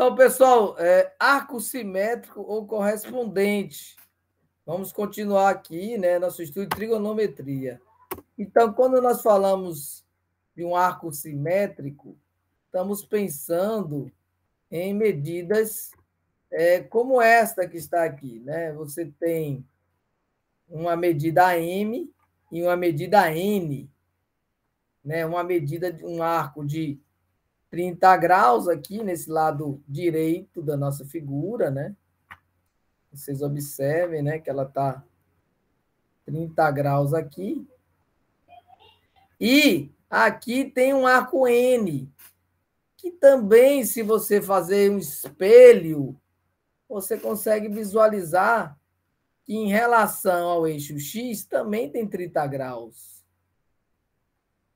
Então, pessoal, é, arco simétrico ou correspondente. Vamos continuar aqui, né? Nosso estudo de trigonometria. Então, quando nós falamos de um arco simétrico, estamos pensando em medidas é, como esta que está aqui, né? Você tem uma medida m e uma medida n, né? Uma medida de um arco de 30 graus aqui nesse lado direito da nossa figura, né? Vocês observem, né, que ela tá 30 graus aqui. E aqui tem um arco N, que também, se você fazer um espelho, você consegue visualizar que em relação ao eixo X também tem 30 graus.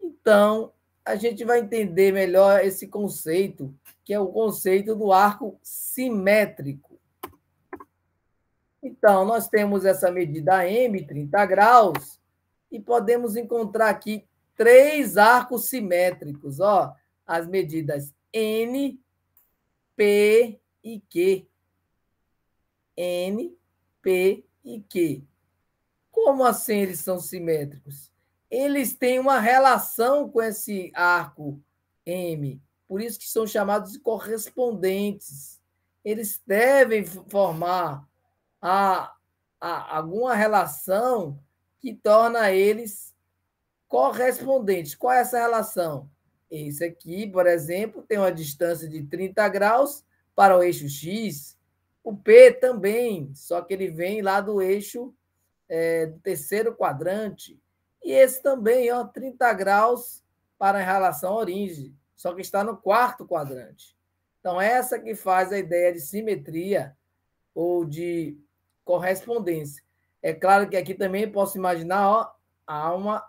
Então, a gente vai entender melhor esse conceito, que é o conceito do arco simétrico. Então, nós temos essa medida M, 30 graus, e podemos encontrar aqui três arcos simétricos, ó, as medidas N, P e Q. N, P e Q. Como assim eles são simétricos? eles têm uma relação com esse arco M, por isso que são chamados de correspondentes. Eles devem formar a, a, alguma relação que torna eles correspondentes. Qual é essa relação? Esse aqui, por exemplo, tem uma distância de 30 graus para o eixo X. O P também, só que ele vem lá do eixo é, do terceiro quadrante. E esse também, ó, 30 graus para em relação origem, só que está no quarto quadrante. Então, essa que faz a ideia de simetria ou de correspondência. É claro que aqui também posso imaginar, ó, há uma,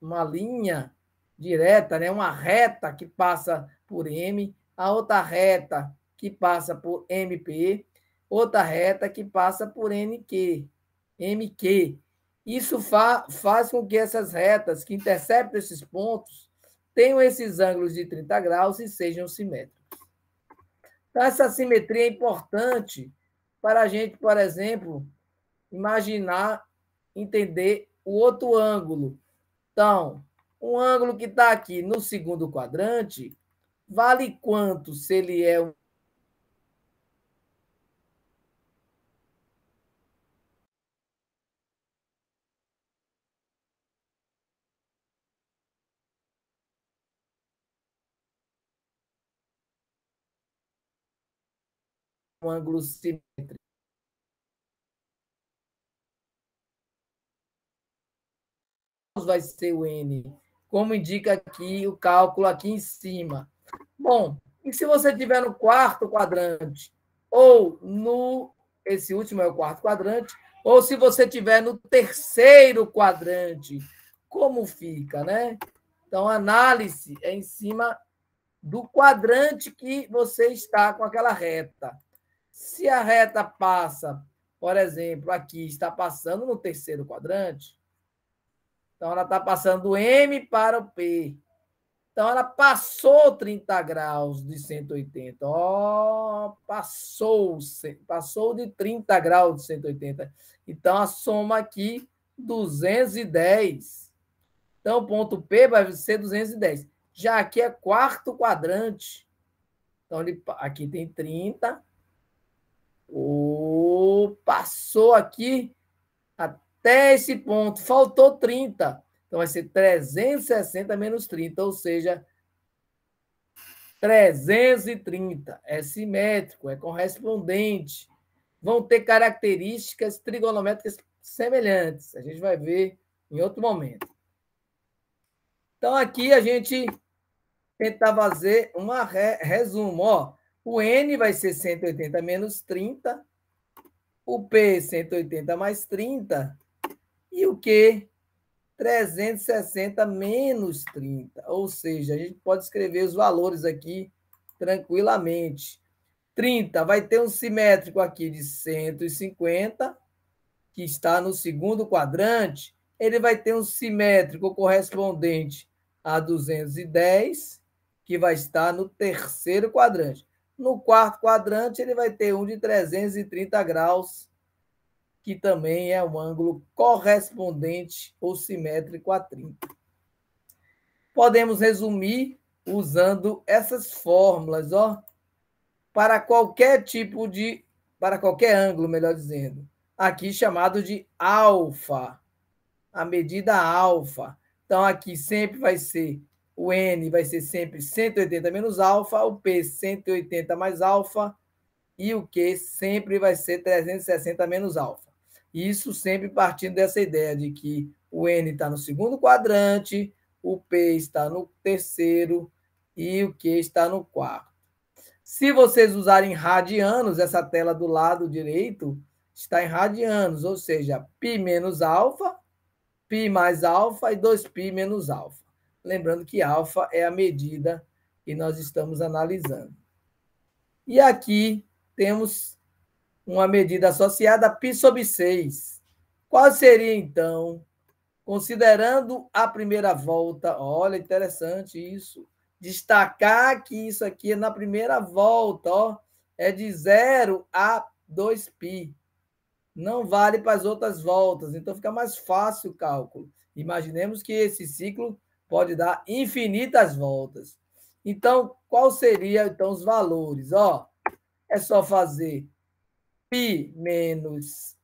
uma linha direta, né? uma reta que passa por M, a outra reta que passa por MP, outra reta que passa por NQ, MQ. Isso fa faz com que essas retas que interceptam esses pontos tenham esses ângulos de 30 graus e sejam simétricos. Então, essa simetria é importante para a gente, por exemplo, imaginar, entender o outro ângulo. Então, um ângulo que está aqui no segundo quadrante vale quanto se ele é um um ângulo simétrico. Vai ser o N, como indica aqui o cálculo aqui em cima. Bom, e se você tiver no quarto quadrante ou no esse último é o quarto quadrante, ou se você tiver no terceiro quadrante, como fica, né? Então, análise é em cima do quadrante que você está com aquela reta. Se a reta passa, por exemplo, aqui está passando no terceiro quadrante, então ela está passando do M para o P. Então ela passou 30 graus de 180. Ó, oh, passou, passou de 30 graus de 180. Então a soma aqui 210. Então o ponto P vai ser 210. Já aqui é quarto quadrante. Então ele, aqui tem 30, passou aqui até esse ponto, faltou 30. Então vai ser 360 menos 30, ou seja, 330. É simétrico, é correspondente. Vão ter características trigonométricas semelhantes. A gente vai ver em outro momento. Então aqui a gente tentar fazer um re resumo. Ó, o N vai ser 180 menos 30. O P, 180 mais 30. E o Q, 360 menos 30. Ou seja, a gente pode escrever os valores aqui tranquilamente. 30 vai ter um simétrico aqui de 150, que está no segundo quadrante. Ele vai ter um simétrico correspondente a 210, que vai estar no terceiro quadrante. No quarto quadrante, ele vai ter um de 330 graus, que também é um ângulo correspondente ou simétrico a 30. Podemos resumir usando essas fórmulas, ó, para qualquer tipo de, para qualquer ângulo, melhor dizendo, aqui chamado de alfa, a medida alfa. Então aqui sempre vai ser o N vai ser sempre 180 menos alfa, o P 180 mais alfa e o Q sempre vai ser 360 menos alfa. Isso sempre partindo dessa ideia de que o N está no segundo quadrante, o P está no terceiro e o Q está no quarto. Se vocês usarem radianos, essa tela do lado direito está em radianos, ou seja, π menos alfa, π mais alfa e 2π menos alfa. Lembrando que alfa é a medida que nós estamos analisando. E aqui temos uma medida associada a π sobre 6. Qual seria, então, considerando a primeira volta? Olha, interessante isso. Destacar que isso aqui é na primeira volta, ó, é de 0 a 2π. Não vale para as outras voltas, então fica mais fácil o cálculo. Imaginemos que esse ciclo pode dar infinitas voltas. Então, qual seria então os valores? Ó, é só fazer π menos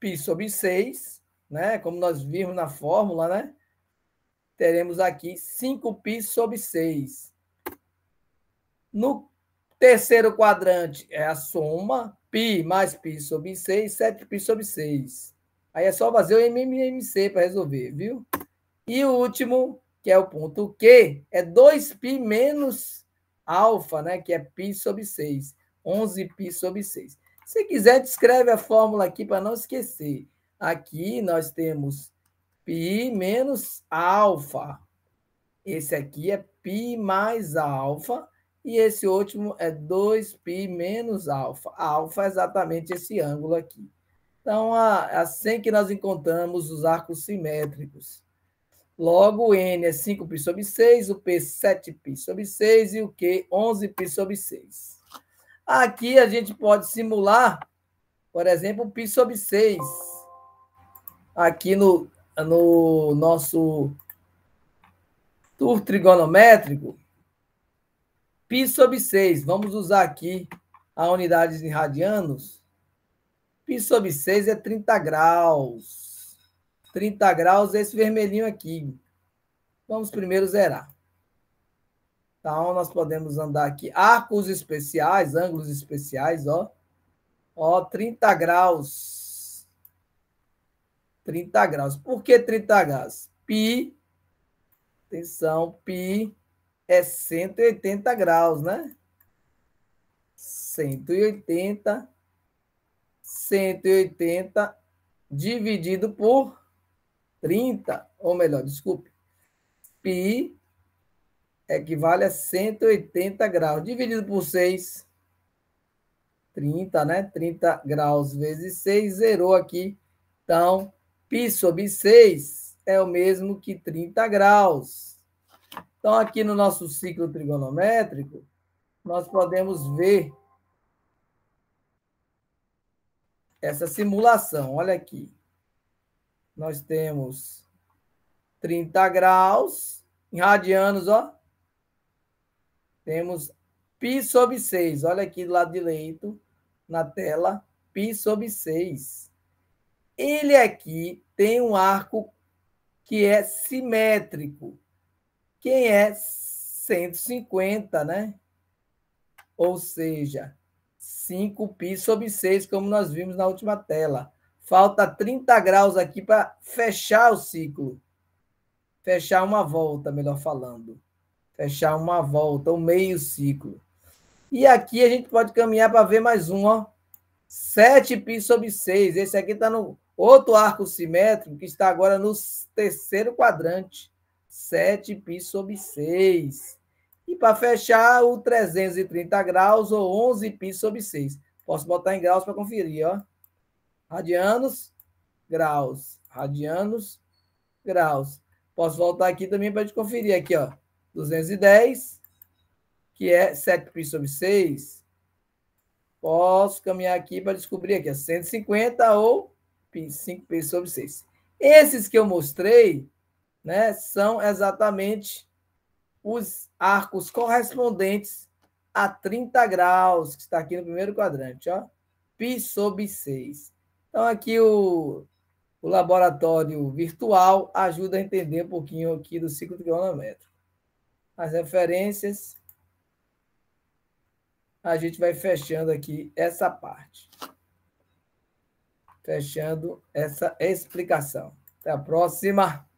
π sobre 6, né? Como nós vimos na fórmula, né? Teremos aqui 5π sobre 6. No terceiro quadrante é a soma, π mais π sobre 6, 7π sobre 6. Aí é só fazer o MMC para resolver, viu? E o último, que é o ponto Q, é 2π menos alfa, né? que é π sobre 6, 11π sobre 6. Se quiser, descreve a fórmula aqui para não esquecer. Aqui nós temos π menos alfa. Esse aqui é π mais alfa. E esse último é 2π menos alfa. Alfa é exatamente esse ângulo aqui. Então, é assim que nós encontramos os arcos simétricos. Logo, o N é 5 π sobre 6, o P 7 π sobre 6 e o Q 11 π sobre 6. Aqui a gente pode simular, por exemplo, π sobre 6. Aqui no, no nosso tour trigonométrico, π sobre 6. Vamos usar aqui a unidade de radianos. π sobre 6 é 30 graus. 30 graus, esse vermelhinho aqui. Vamos primeiro zerar. Então, nós podemos andar aqui. Arcos especiais, ângulos especiais, ó. Ó, 30 graus. 30 graus. Por que 30 graus? Pi, atenção, pi é 180 graus, né? 180, 180 dividido por 30, ou melhor, desculpe, π equivale a 180 graus. Dividido por 6, 30, né? 30 graus vezes 6, zerou aqui. Então, π sobre 6 é o mesmo que 30 graus. Então, aqui no nosso ciclo trigonométrico, nós podemos ver essa simulação. Olha aqui nós temos 30 graus em radianos, ó. Temos π sobre 6. Olha aqui do lado direito na tela, π sobre 6. Ele aqui tem um arco que é simétrico. Quem é 150, né? Ou seja, 5π sobre 6, como nós vimos na última tela. Falta 30 graus aqui para fechar o ciclo. Fechar uma volta, melhor falando. Fechar uma volta, o um meio ciclo. E aqui a gente pode caminhar para ver mais um, ó. 7 π sobre 6. Esse aqui está no outro arco simétrico, que está agora no terceiro quadrante. 7 π sobre 6. E para fechar, o 330 graus ou 11 π sobre 6. Posso botar em graus para conferir, ó radianos, graus, radianos, graus. Posso voltar aqui também para te conferir aqui, ó. 210, que é 7π sobre 6. Posso caminhar aqui para descobrir aqui, ó, 150 ou 5π sobre 6. Esses que eu mostrei, né, são exatamente os arcos correspondentes a 30 graus, que está aqui no primeiro quadrante, ó. π sobre 6. Então, aqui o, o laboratório virtual ajuda a entender um pouquinho aqui do ciclo trigonométrico. As referências, a gente vai fechando aqui essa parte. Fechando essa explicação. Até a próxima!